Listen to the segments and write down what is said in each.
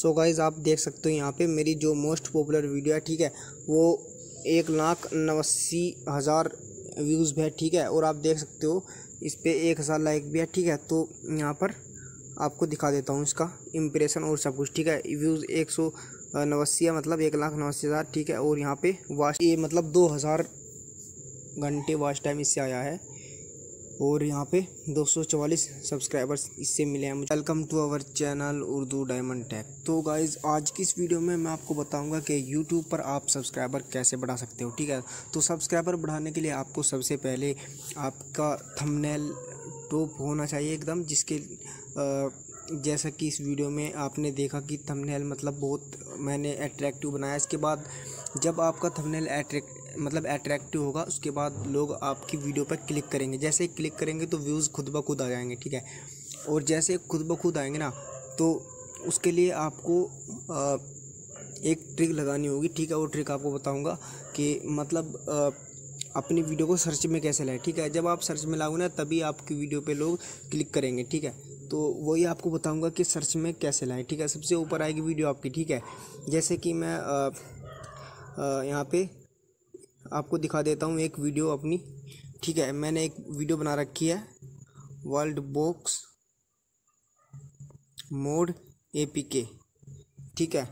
सो so guys आप देख सकते हो यहाँ पे मेरी जो मोस्ट पॉपुलर वीडियो है ठीक है वो एक लाख नवासी हज़ार व्यूज़ भी है ठीक है और आप देख सकते हो इस पर एक हज़ार लाइक भी है ठीक है तो यहाँ पर आपको दिखा देता हूँ इसका इम्प्रेशन और सब कुछ ठीक है व्यूज़ एक सौ नवासी है मतलब एक लाख नवासी हज़ार ठीक है और यहाँ पे वाच ये मतलब दो हज़ार घंटे वाच टाइम इससे आया है और यहाँ पे 244 सब्सक्राइबर्स इससे मिले हैं मुझे welcome to our channel Urdu diamond tech तो गाइज आज की इस वीडियो में मैं आपको बताऊंगा कि यूट्यूब पर आप सब्सक्राइबर कैसे बढ़ा सकते हो ठीक है तो सब्सक्राइबर बढ़ाने के लिए आपको सबसे पहले आपका थंबनेल टॉप होना चाहिए एकदम जिसके आ, जैसा कि इस वीडियो में आपने देखा कि थंबनेल मतलब बहुत मैंने अट्रैक्टिव बनाया इसके बाद जब आपका थंबनेल अट्रैक्ट मतलब अट्रैक्टिव होगा उसके बाद लोग आपकी वीडियो पर क्लिक करेंगे जैसे क्लिक करेंगे तो व्यूज़ खुद ब खुद आ जाएंगे ठीक है और जैसे खुद ब खुद आएंगे ना तो उसके लिए आपको आ, एक ट्रिक लगानी होगी ठीक है वो ट्रिक आपको बताऊंगा कि मतलब आ, अपनी वीडियो को सर्च में कैसे लाए ठीक है जब आप सर्च में लाओगे ना तभी आपकी वीडियो पे लोग क्लिक करेंगे ठीक है तो वही आपको बताऊंगा कि सर्च में कैसे लाएँ ठीक है सबसे ऊपर आएगी वीडियो आपकी ठीक है जैसे कि मैं यहाँ पे आपको दिखा देता हूँ एक वीडियो अपनी ठीक है मैंने एक वीडियो बना रखी है world box mod A P K ठीक है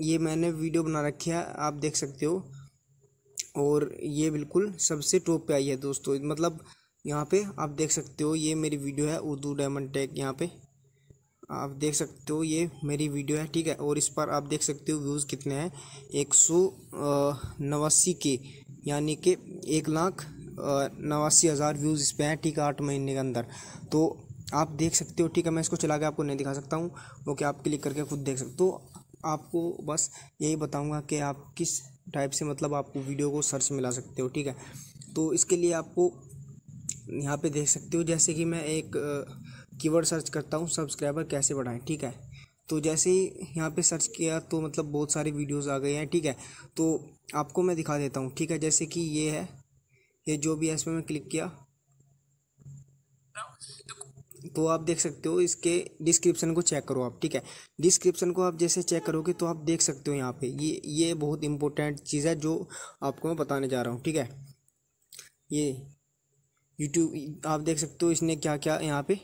ये मैंने वीडियो बना रखी है आप देख सकते हो और ये बिल्कुल सबसे टॉप पे आई है दोस्तों मतलब यहाँ पे आप देख सकते हो ये मेरी वीडियो है उर्दू डायमंड टैग यहाँ पे आप देख सकते हो ये मेरी वीडियो है ठीक है और इस पर आप देख सकते हो व्यूज़ कितने हैं एक सौ नवासी के यानी कि एक लाख नवासी हज़ार व्यूज़ इस पर हैं ठीक है आठ महीने के अंदर तो आप देख सकते हो ठीक है मैं इसको चला के आपको नहीं दिखा सकता हूँ वो कि आप क्लिक करके खुद देख सकते हो तो आपको बस यही बताऊँगा कि आप किस टाइप से मतलब आपको वीडियो को सर्च मिला सकते हो ठीक है तो इसके लिए आपको यहाँ पे देख सकते हो जैसे कि मैं एक कीवर्ड सर्च करता हूँ सब्सक्राइबर कैसे बढ़ाएं ठीक है तो जैसे ही यहाँ पे सर्च किया तो मतलब बहुत सारे वीडियोस आ गए हैं ठीक है तो आपको मैं दिखा देता हूँ ठीक है जैसे कि ये है ये जो भी है इसमें मैं क्लिक किया तो आप देख सकते हो इसके डिस्क्रिप्शन को चेक करो आप ठीक है डिस्क्रिप्शन को आप जैसे चेक करोगे तो आप देख सकते हो यहाँ पे ये ये बहुत इंपॉर्टेंट चीज़ है जो आपको मैं बताने जा रहा हूँ ठीक है ये यूट्यूब आप देख सकते हो इसने क्या क्या यहाँ पे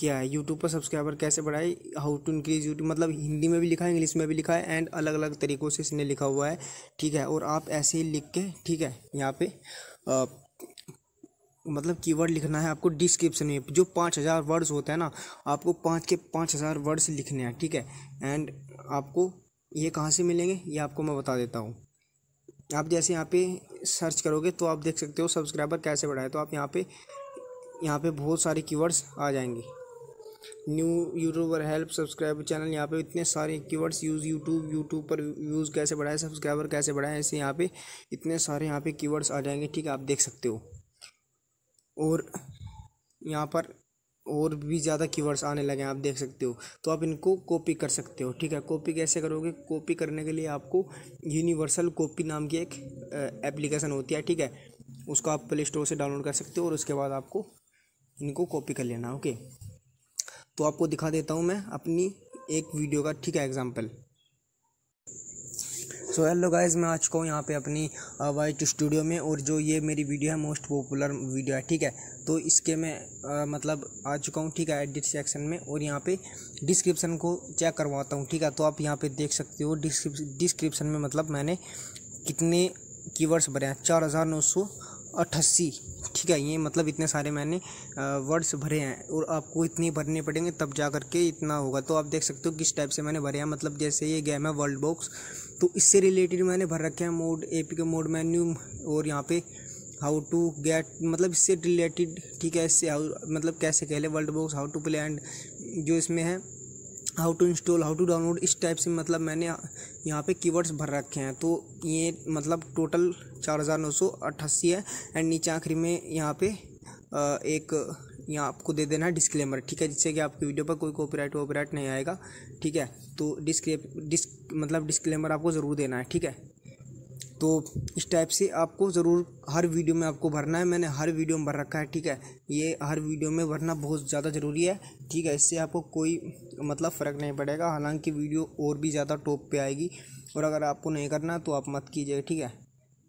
क्या है यूट्यूब पर सब्सक्राइबर कैसे बढ़ाए हाउ टू इंक्रीज यूट्यूब मतलब हिंदी में भी लिखा है इंग्लिश में भी लिखा है एंड अलग अलग तरीक़ों से इसने लिखा हुआ है ठीक है और आप ऐसे ही लिख के ठीक है यहाँ पे आ, मतलब कीवर्ड लिखना है आपको डिस्क्रिप्शन में जो पाँच हज़ार वर्ड्स होते हैं ना आपको पाँच के पाँच हज़ार वर्ड्स लिखने हैं ठीक है एंड आपको ये कहाँ से मिलेंगे ये आपको मैं बता देता हूँ आप जैसे यहाँ पे सर्च करोगे तो आप देख सकते हो सब्सक्राइबर कैसे बढ़ाए तो आप यहाँ पे यहाँ पे बहुत सारे कीवर्ड्स आ जाएंगे new YouTuber help subscriber channel यहाँ पे इतने सारे कीवर्ड्स यूज़ यूट्यूब यूट्यूब पर व्यूज़ कैसे बढ़ाए सब्सक्राइबर कैसे बढ़ाए ऐसे यहाँ पे इतने सारे यहाँ पे कीवर्ड्स आ जाएंगे ठीक है आप देख सकते हो और यहाँ पर और भी ज़्यादा कीवर्ड्स आने लगे हैं आप देख सकते हो तो आप इनको कॉपी कर सकते हो ठीक है कॉपी कैसे करोगे कॉपी करने के लिए आपको यूनिवर्सल कॉपी नाम की एक एप्लीकेशन होती है ठीक है उसको आप प्ले स्टोर से डाउनलोड कर सकते हो और उसके बाद आपको इनको कॉपी कर लेना ओके तो आपको दिखा देता हूँ मैं अपनी एक वीडियो का ठीक है एग्जाम्पल सो हेलो गाइज मैं आज को यहाँ पे अपनी वाइट स्टूडियो में और जो ये मेरी वीडियो है मोस्ट पॉपुलर वीडियो है ठीक है तो इसके मैं आ, मतलब आ चुका हूँ ठीक है एडिट सेक्शन में और यहाँ पे डिस्क्रिप्शन को चेक करवाता हूँ ठीक है तो आप यहाँ पे देख सकते हो डिस्क्रिप्शन में मतलब मैंने कितने कीवर्ड्स भरे हैं चार हज़ार नौ सौ अट्ठासी ठीक है ये मतलब इतने सारे मैंने वर्ड्स भरे हैं और आपको इतने भरने पड़ेंगे तब जा कर के इतना होगा तो आप देख सकते हो किस टाइप से मैंने भरे हैं मतलब जैसे ये गेम है वर्ल्ड बॉक्स तो इससे रिलेटेड मैंने भर रखे हैं mod A P K mod menu और यहाँ पे हाउ टू गेट मतलब इससे रिलेटेड ठीक है इससे हाउ मतलब कैसे कह लें world box how to play and जो इसमें है how to install how to download इस टाइप से मतलब मैंने यहाँ पे कीवर्ड्स भर रखे हैं तो ये मतलब टोटल चार हज़ार नौ सौ अट्ठासी है एंड नीचे आखिरी में यहाँ पे एक यहाँ आपको दे देना है डिस्क्लेमर ठीक है जिससे कि आपकी वीडियो पर कोई कॉपीराइट वॉपीराइट नहीं आएगा ठीक है तो डिस्क्ले डिस्क मतलब डिस्क्लेमर आपको ज़रूर देना है ठीक है तो इस टाइप से आपको ज़रूर हर वीडियो में आपको भरना है मैंने हर वीडियो में भर रखा है ठीक है ये हर वीडियो में भरना बहुत ज़्यादा ज़रूरी है ठीक है इससे आपको कोई मतलब फ़र्क नहीं पड़ेगा हालांकि वीडियो और भी ज़्यादा टॉप पे आएगी और अगर आपको नहीं करना तो आप मत कीजिए ठीक है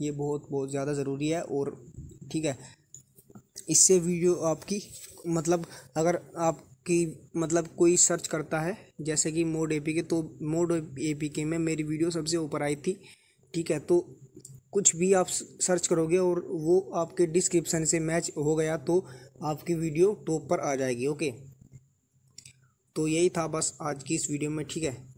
ये बहुत बहुत ज़्यादा ज़रूरी है और ठीक है इससे वीडियो आपकी मतलब अगर आपकी मतलब कोई सर्च करता है जैसे कि मोड ए के तो मोड ए में मेरी वीडियो सबसे ऊपर आई थी ठीक है तो कुछ भी आप सर्च करोगे और वो आपके डिस्क्रिप्शन से मैच हो गया तो आपकी वीडियो टॉप पर आ जाएगी ओके तो यही था बस आज की इस वीडियो में ठीक है